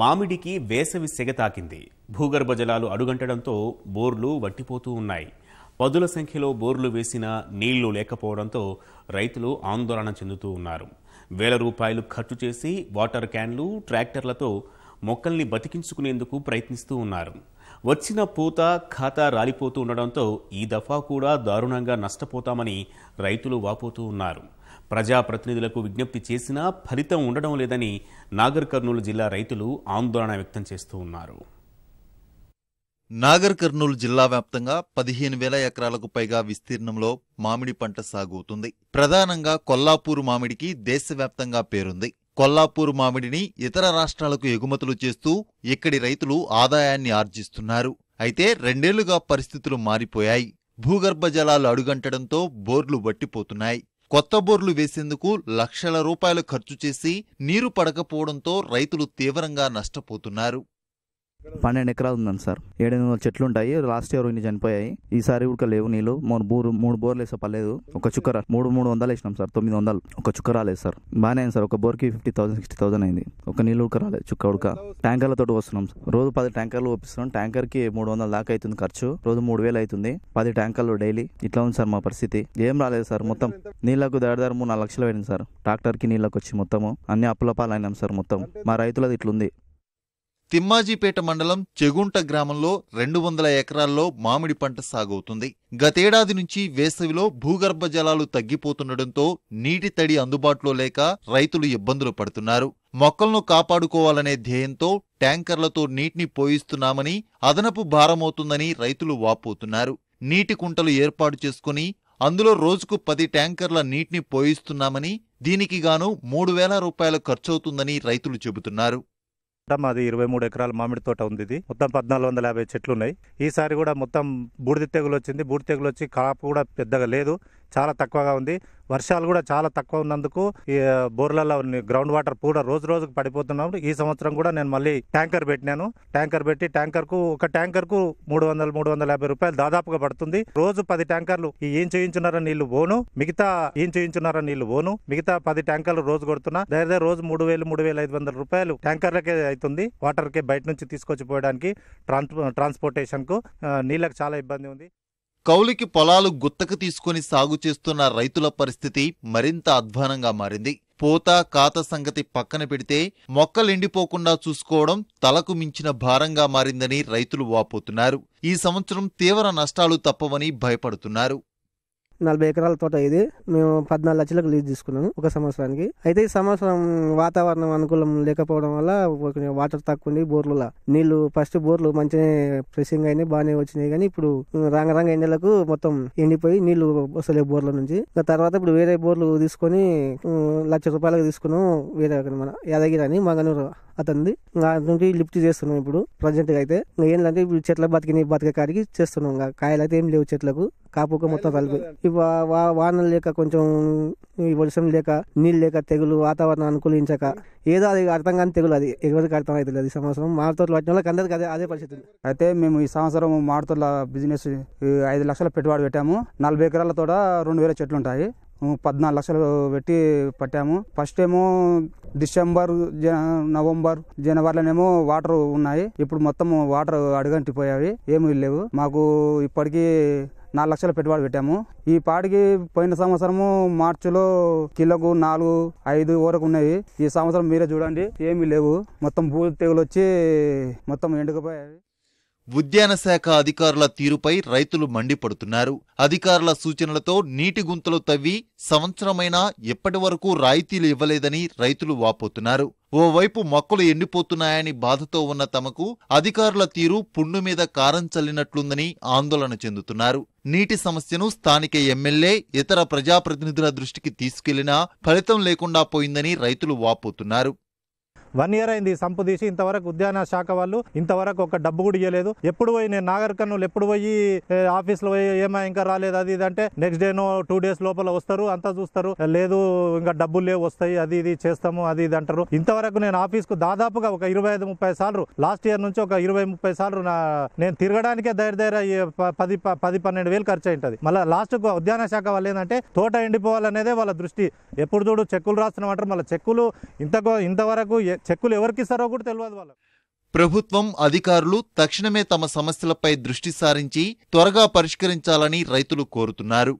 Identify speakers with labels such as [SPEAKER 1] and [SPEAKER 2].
[SPEAKER 1] మామిడికి వేసవి సెగ తాకింది భూగర్భ జలాలు అడుగంటడంతో బోర్లు వట్టిపోతూ ఉన్నాయి పదుల సంఖ్యలో బోర్లు వేసిన నీళ్లు లేకపోవడంతో రైతులు ఆందోళన చెందుతూ ఉన్నారు వేల రూపాయలు ఖర్చు చేసి వాటర్ క్యాన్లు ట్రాక్టర్లతో మొక్కల్ని బతికించుకునేందుకు ప్రయత్నిస్తూ ఉన్నారు వచ్చిన పూత ఖాతా రాలిపోతూ ఉండడంతో ఈ దఫా కూడా దారుణంగా నష్టపోతామని రైతులు వాపోతూ ఉన్నారు ప్రజాప్రతినిధులకు విజ్ఞప్తి చేసినా ఫలితం ఉండడం లేదని నాగర్ కర్నూలు జిల్లా
[SPEAKER 2] రైతులు ఆందోళన వ్యక్తం చేస్తూ ఉన్నారు నాగర్ కర్నూలు జిల్లా వ్యాప్తంగా పదిహేను వేల ఎకరాలకు పైగా విస్తీర్ణంలో మామిడి పంట సాగుతుంది ప్రధానంగా కొల్లాపూరు మామిడికి దేశవ్యాప్తంగా పేరుంది కొల్లాపూరు మామిడిని ఇతర రాష్ట్రాలకు ఎగుమతులు చేస్తూ ఇక్కడి రైతులు ఆదాయాన్ని ఆర్జిస్తున్నారు అయితే రెండేళ్లుగా పరిస్థితులు మారిపోయాయి భూగర్భ జలాలు అడుగంటడంతో బోర్లు వట్టిపోతున్నాయి కొత్త బోర్లు వేసేందుకు లక్షల రూపాయలు ఖర్చు చేసి నీరు పడకపోవడంతో రైతులు తీవ్రంగా నష్టపోతున్నారు
[SPEAKER 1] పన్నెండు ఎకరాలు ఉందండి సార్ ఏడు వందల చెట్లు ఉంటాయి లాస్ట్ ఇయర్ ఇన్ని చనిపోయాయి ఈసారి కూడా లేవు నీళ్ళు మూడు బోర్ మూడు బోర్లు వేసా పర్లేదు ఒక చుక్కర మూడు మూడు వందలు వేసినాం సార్ తొమ్మిది వందలు ఒక చుక్క రాలేదు సార్ బాగానే సార్ ఒక బోర్కి ఫిఫ్టీ థౌసండ్ సిక్స్టీ థౌసండ్ అయింది ఒక నీళ్ళు ఉడక రాలేదు చుక్క ఉడక ట్యాంకర్లతో వస్తున్నాం సార్ రోజు పది ట్యాంకర్లు ఒప్పిస్తున్నాం ట్యాంకర్కి మూడు వందల దాకా అవుతుంది ఖర్చు రోజు మూడు వేలు అవుతుంది పది ట్యాంకర్లు డైలీ ఇట్లా ఉంది సార్ మా పరిస్థితి ఏం రాలేదు సార్ మొత్తం నీళ్లకు దాదాపు మూడు నాలుగు లక్షలు పోయింది సార్ ట్రాక్టర్కి నీళ్ళకి వచ్చి మొత్తము అన్ని అప్పుల అయినాం సార్ మొత్తం మా రైతులది
[SPEAKER 2] ఇట్లుంది తిమ్మాజీపేట మండలం చెగుంట గ్రామంలో రెండు వందల ఎకరాల్లో మామిడి పంట సాగవుతుంది గతేడాది నుంచి వేసవిలో భూగర్భ జలాలు తగ్గిపోతుండటంతో నీటి తడి అందుబాటులో లేక రైతులు ఇబ్బందులు పడుతున్నారు మొక్కలను కాపాడుకోవాలనే ధ్యేయంతో ట్యాంకర్లతో నీటిని పోయిస్తున్నామని అదనపు భారమవుతుందని రైతులు వాపోతున్నారు నీటి కుంటలు ఏర్పాటు చేసుకుని అందులో రోజుకు పది ట్యాంకర్ల నీటిని పోయిస్తున్నామని దీనికిగాను మూడు వేల రూపాయల ఖర్చవుతుందని రైతులు చెబుతున్నారు
[SPEAKER 3] మొత్తం అది ఇరవై మూడు ఎకరాల మామిడి తోట ఉంది ఇది మొత్తం పద్నాలుగు వందల యాభై చెట్లు ఉన్నాయి ఈసారి కూడా మొత్తం బూడిద తెగులు వచ్చింది బూడిద తెగులు వచ్చి కాపు కూడా పెద్దగా లేదు చాలా తక్కువగా ఉంది వర్షాలు కూడా చాలా తక్కువ ఉన్నందుకు ఈ బోర్లలో గ్రౌండ్ వాటర్ కూడా రోజు రోజుకు పడిపోతున్నాము ఈ సంవత్సరం కూడా నేను మళ్ళీ ట్యాంకర్ పెట్టినాను ట్యాంకర్ పెట్టి ట్యాంకర్కు ఒక ట్యాంకర్కు మూడు వందల మూడు వందల యాభై రూపాయలు దాదాపుగా పడుతుంది రోజు పది ట్యాంకర్లు ఈ ఏం చేయించున్నారని నీళ్లు పోను మిగతా ఏం చేయించున్నారా నీళ్లు పోను మిగతా పది ట్యాంకర్లు రోజు కొడుతున్నా దగ్గర రోజు మూడు వేలు మూడు వేల ఐదు వందల రూపాయలు ట్యాంకర్లకే అవుతుంది వాటర్కే బయట నుంచి తీసుకొచ్చి ట్రాన్స్ ట్రాన్స్పోర్టేషన్కు నీళ్ళకి చాలా ఇబ్బంది ఉంది
[SPEAKER 2] కౌలికి పొలాలు గుత్తకు తీసుకుని సాగు చేస్తున్న రైతుల పరిస్థితి మరింత అధ్వానంగా మారింది పోత కాత సంగతి పక్కన పెడితే మొక్కలెండిపోకుండా చూసుకోవడం తలకు మించిన భారంగా మారిందని రైతులు వాపోతున్నారు ఈ సంవత్సరం తీవ్ర నష్టాలు తప్పవని భయపడుతున్నారు
[SPEAKER 4] నలభై ఎకరాల తోట ఇది మేము పద్నాలుగు లక్షలకు లీజ్ తీసుకున్నాము ఒక సంవత్సరానికి అయితే ఈ సంవత్సరం వాతావరణం అనుకూలం లేకపోవడం వల్ల వాటర్ తక్కువ ఉంది బోర్లలో నీళ్లు ఫస్ట్ బోర్లు మంచిగా ప్రెసింగ్ అయినాయి బాగానే వచ్చినాయి కానీ ఇప్పుడు రంగరంగ ఎండలకు మొత్తం ఎండిపోయి నీళ్లు వస్తలేవు బోర్ల నుంచి తర్వాత ఇప్పుడు వేరే బోర్లు తీసుకొని లక్ష రూపాయలకు తీసుకున్నాం వేరే మన యాదగిరి అని మగనూరు అతనిది అతనికి లిఫ్ట్ చేస్తున్నాం ఇప్పుడు ప్రజెంట్గా అయితే ఏంటంటే ఇప్పుడు చెట్ల బతికి బతికే కాడికి చేస్తున్నాం కాయలు అయితే ఏం లేవు చెట్లకు కాపుకు మొత్తం కలిపి వానలు లేక కొంచెం వర్షం లేక నీళ్ళు లేక తెగులు వాతావరణం అనుకూలించక ఏదో అది అర్థం కాని తెగులు అది ఎవరికి అర్థం అవుతుంది ఈ సంవత్సరం మామిడి వచ్చిన వాళ్ళకి అందరికి అదే అదే పరిస్థితి అయితే మేము ఈ సంవత్సరం మామిడి
[SPEAKER 5] బిజినెస్ ఐదు లక్షల పెట్టుబడి పెట్టాము నలభై ఎకరాల తోట రెండు వేల చెట్లు ఉంటాయి పద్నాలుగు లక్షలు పెట్టి పట్టాము ఫస్ట్ ఏమో డిసెంబర్ నవంబర్ జనవరిలోనేమో వాటర్ ఉన్నాయి ఇప్పుడు మొత్తం వాటర్ అడుగంటిపోయాయి ఏమీ లేవు మాకు ఇప్పటికీ నాలుగు లక్షల పెట్టుబడి పెట్టాము ఈ పాటికి పోయిన సంవత్సరము మార్చిలో కిలోకు నాలుగు ఐదు వరకు ఉన్నాయి ఈ సంవత్సరం మీరే చూడండి ఏమీ లేవు మొత్తం భూ తెగులు వచ్చి మొత్తం ఎండుకుపోయాయి
[SPEAKER 2] ఉద్యాన శాఖ అధికారుల తీరుపై రైతులు మండిపడుతున్నారు అధికారుల సూచనలతో నీటి గుంతలు తవ్వి సంవత్సరమైనా ఎప్పటి వరకు రాయితీలు ఇవ్వలేదని రైతులు వాపోతున్నారు ఓవైపు మొక్కలు ఎండిపోతున్నాయని బాధతో ఉన్న తమకు అధికారుల తీరు పుండు మీద కారం చల్లినట్లుందని ఆందోళన చెందుతున్నారు నీటి సమస్యను స్థానిక ఎమ్మెల్యే ఇతర ప్రజాప్రతినిధుల దృష్టికి తీసుకెళ్లినా ఫలితం లేకుండా పోయిందని రైతులు వాపోతున్నారు వన్ ఇయర్ అయింది సంపు
[SPEAKER 3] తీసి ఇంతవరకు ఉద్యాన శాఖ వాళ్ళు ఇంతవరకు ఒక డబ్బు కూడా ఇవ్వలేదు ఎప్పుడు పోయి నేను నాగర్ ఎప్పుడు పోయి ఆఫీస్లో పోయి ఏమైనా ఇంకా రాలేదు అది ఇది అంటే నెక్స్ట్ డేనో టూ డేస్ లోపల వస్తారు అంతా చూస్తారు లేదు ఇంకా డబ్బులు లేవు వస్తాయి అది ఇది చేస్తాము అది ఇది అంటారు ఇంతవరకు నేను ఆఫీస్కు దాదాపుగా ఒక ఇరవై ఐదు ముప్పై సార్లు లాస్ట్ ఇయర్ నుంచి ఒక ఇరవై ముప్పై సార్లు నా నేను తిరగడానికే దగ్గర దగ్గర పది పది పన్నెండు వేలు ఖర్చు అయింటది మళ్ళీ లాస్ట్కు ఉద్యాన శాఖ వాళ్ళు ఏంటంటే తోట ఎండిపోవాలనేదే వాళ్ళ దృష్టి ఎప్పుడు చూడు చెక్కులు రాస్తున్నాం అంటారు మళ్ళీ చెక్కులు ఇంతకో ఇంతవరకు చెక్కులు ఎవరికి ఇస్తారో కూడా తెలియదు వాళ్ళకి
[SPEAKER 2] ప్రభుత్వం అధికారులు తక్షణమే తమ సమస్యలపై దృష్టి సారించి త్వరగా పరిష్కరించాలని రైతులు కోరుతున్నారు